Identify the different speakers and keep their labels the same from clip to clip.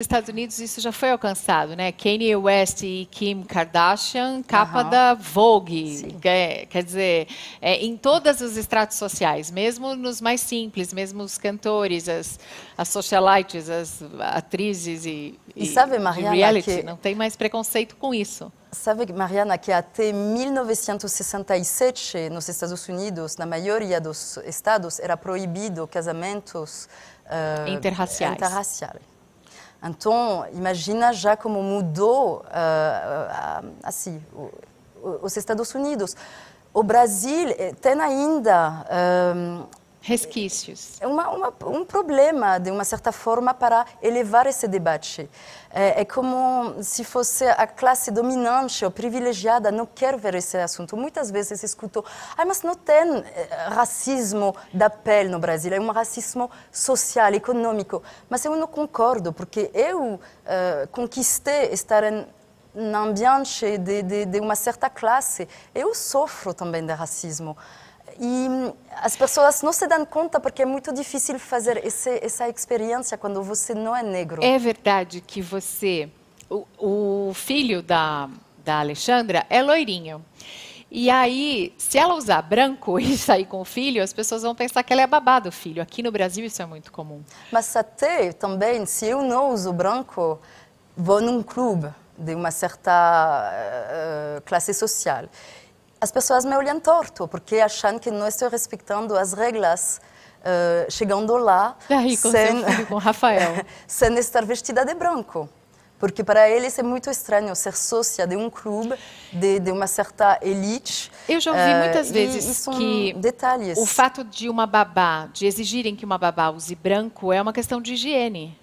Speaker 1: Nos Estados Unidos isso já foi alcançado, né? Kanye West e Kim Kardashian, capa uhum. da Vogue. É, quer dizer, é, em todos os estratos sociais, mesmo nos mais simples, mesmo os cantores, as, as socialites, as atrizes e, e, e sabe, Mariana, reality. Que... Não
Speaker 2: tem mais preconceito com isso. Sabe, Mariana, que até 1967, nos Estados Unidos, na maioria dos estados, era proibido casamentos uh, interraciais. interraciais. Então, imagina já como mudou uh, assim os Estados Unidos. O Brasil eh, tem ainda resquícios. É uma, uma, um problema, de uma certa forma, para elevar esse debate. É, é, como se fosse a classe dominante ou privilegiada não quer ver esse assunto. Muitas vezes escuto, ah, mas não tem eh, racismo da pele no Brasil, é um racismo social, econômico. Mas eu não concordo, porque eu uh, conquistei estar em um ambiente de, de, de uma certa classe. Eu sofro também de racismo. E as pessoas não se dão conta porque é muito difícil fazer esse, essa experiência quando você não é negro. É
Speaker 1: verdade que você. O, o filho da, da Alexandra é loirinho. E aí, se ela usar branco e sair com o filho, as pessoas vão pensar que ela é babado, filho. Aqui no Brasil isso é muito comum.
Speaker 2: Mas até também, se eu não uso branco, vou num clube de uma certa uh, classe social as pessoas me olham torto, porque acham que não estou respeitando as regras. Uh, chegando lá, aí, com sem, com Rafael. sem estar vestida de branco. Porque para eles é muito estranho ser sócia de um clube, de, de uma certa elite. Eu já ouvi uh, muitas vezes que detalhes. o
Speaker 1: fato de uma babá, de exigirem que uma babá use branco, é uma questão de higiene.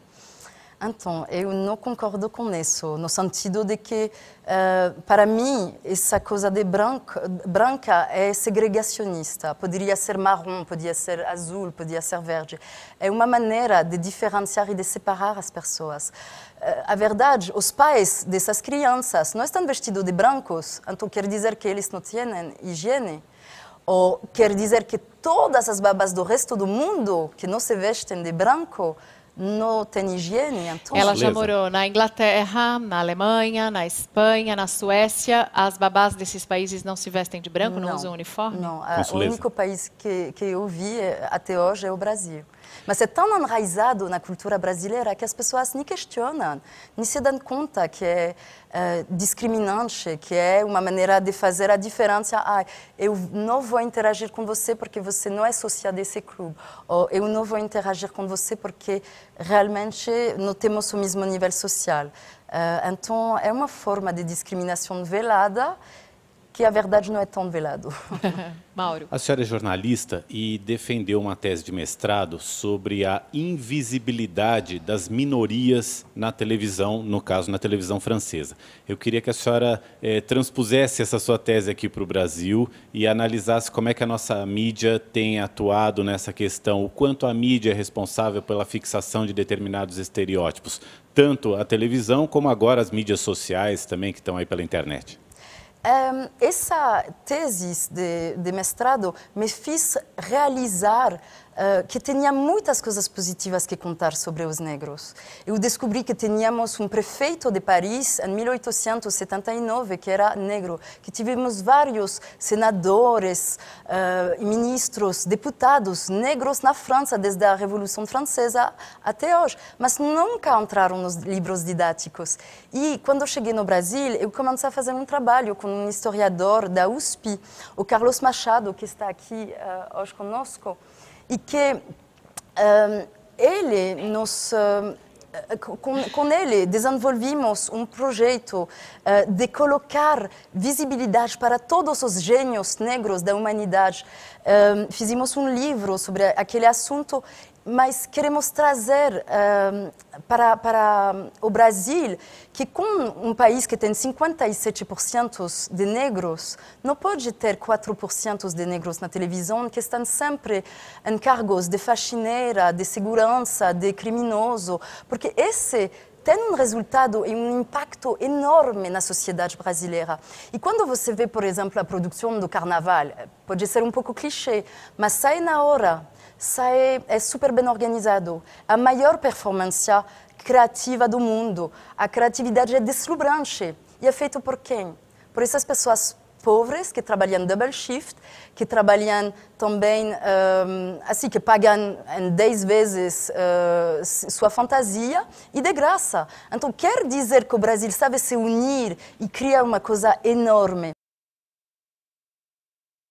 Speaker 2: Então, eu não concordo com isso, no sentido de que, uh, para mim, essa coisa de branco, branca é segregacionista. Poderia ser marrom, podia ser azul, podia ser verde. É uma maneira de diferenciar e de separar as pessoas. Uh, a verdade, os pais dessas crianças não estão vestidos de brancos, então quer dizer que eles não têm higiene ou quer dizer que todas as babás do resto do mundo que não se vestem de branco não tem higiene. Então... Ela já morou
Speaker 1: na Inglaterra, na Alemanha, na Espanha, na Suécia. As babás desses países não se vestem
Speaker 2: de branco, não, não usam uniforme? Não,
Speaker 1: é, o único
Speaker 2: país que, que eu vi é, até hoje é o Brasil. Mas é tão enraizado na cultura brasileira que as pessoas nem questionam, nem se dão conta que é, é discriminante, que é uma maneira de fazer a diferença. Ah, eu não vou interagir com você porque você não é associado a esse clube. Ou eu não vou interagir com você porque realmente não temos o mesmo nível social. Eh, então, é uma forma de discriminação velada que a verdade não é tão velado. Mauro.
Speaker 1: A senhora é jornalista e defendeu uma tese de mestrado sobre a invisibilidade das minorias na televisão, no caso, na televisão francesa. Eu queria que a senhora eh, transpusesse essa sua tese aqui para o Brasil e analisasse como é que a nossa mídia tem atuado nessa questão, o quanto a mídia é responsável pela fixação de determinados estereótipos, tanto a televisão como agora as mídias sociais também que estão aí pela internet.
Speaker 2: Um, essa tese de, de mestrado me fez realizar ah, que tinha muitas coisas positivas que contar sobre os negros. Eu descobri que tínhamos um prefeito de Paris em 1879 que era negro, que tivemos vários senadores, uh, ministros, deputados negros na França desde a Revolução Francesa até hoje, mas nunca entraram nos livros didáticos. E quando cheguei no Brasil, eu comecei a fazer um trabalho com um historiador da USP, o Carlos Machado, que está aqui uh, hoje conosco e que hum, ele nos hum, com, com, ele desenvolvimos um projeto uh, hum, de colocar visibilidade para todos os gênios negros da humanidade. Uh, fizemos um livro sobre aquele assunto mas queremos trazer uh, para, para o Brasil que, com um país que tem 57% de negros, não pode ter 4% de negros na televisão que estão sempre em cargos de faxineira, de segurança, de criminoso, porque esse tem um resultado e um impacto enorme na sociedade brasileira. E quando você vê, por exemplo, a produção do carnaval, pode ser um pouco clichê, mas sai na hora, sai, é super bem organizado. A maior performance criativa do mundo. A criatividade é deslumbrante. E é feito por quem? Por essas pessoas pobres que trabalham double shift, que trabalham também hum, assim, que pagam em 10 vezes uh, sua fantasia e de graça. Então, quer dizer que o Brasil sabe se unir e criar uma coisa enorme.